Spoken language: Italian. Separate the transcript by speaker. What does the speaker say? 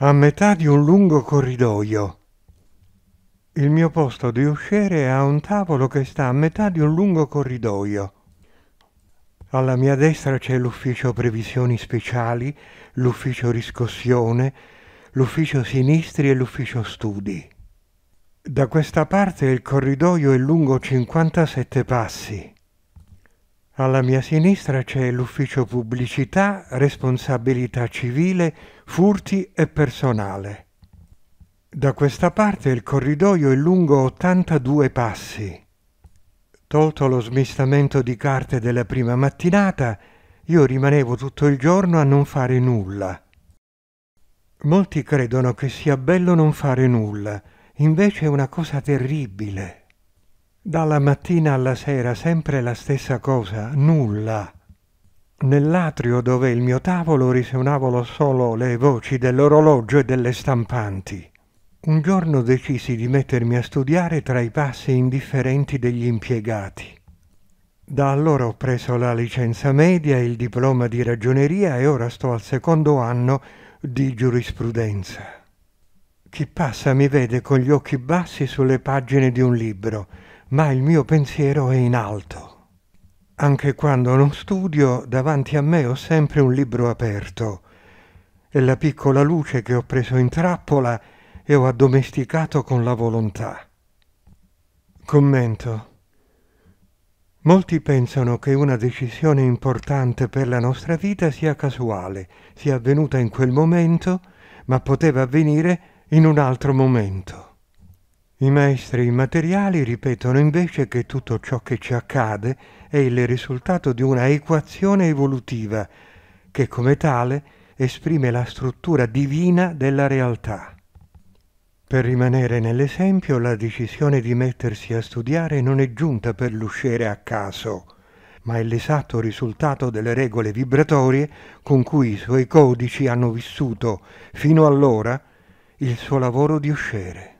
Speaker 1: A metà di un lungo corridoio. Il mio posto di usciere è a un tavolo che sta a metà di un lungo corridoio. Alla mia destra c'è l'ufficio previsioni speciali, l'ufficio riscossione, l'ufficio sinistri e l'ufficio studi. Da questa parte il corridoio è lungo 57 passi. Alla mia sinistra c'è l'ufficio pubblicità, responsabilità civile, furti e personale. Da questa parte il corridoio è lungo 82 passi. Tolto lo smistamento di carte della prima mattinata, io rimanevo tutto il giorno a non fare nulla. Molti credono che sia bello non fare nulla, invece è una cosa terribile. Dalla mattina alla sera sempre la stessa cosa, nulla. Nell'atrio dove il mio tavolo risuonavano solo le voci dell'orologio e delle stampanti. Un giorno decisi di mettermi a studiare tra i passi indifferenti degli impiegati. Da allora ho preso la licenza media, il diploma di ragioneria e ora sto al secondo anno di giurisprudenza. Chi passa mi vede con gli occhi bassi sulle pagine di un libro ma il mio pensiero è in alto. Anche quando non studio, davanti a me ho sempre un libro aperto e la piccola luce che ho preso in trappola e ho addomesticato con la volontà. Commento. Molti pensano che una decisione importante per la nostra vita sia casuale, sia avvenuta in quel momento, ma poteva avvenire in un altro momento. I maestri immateriali ripetono invece che tutto ciò che ci accade è il risultato di una equazione evolutiva che come tale esprime la struttura divina della realtà. Per rimanere nell'esempio, la decisione di mettersi a studiare non è giunta per l'usciere a caso, ma è l'esatto risultato delle regole vibratorie con cui i suoi codici hanno vissuto fino allora il suo lavoro di usciere.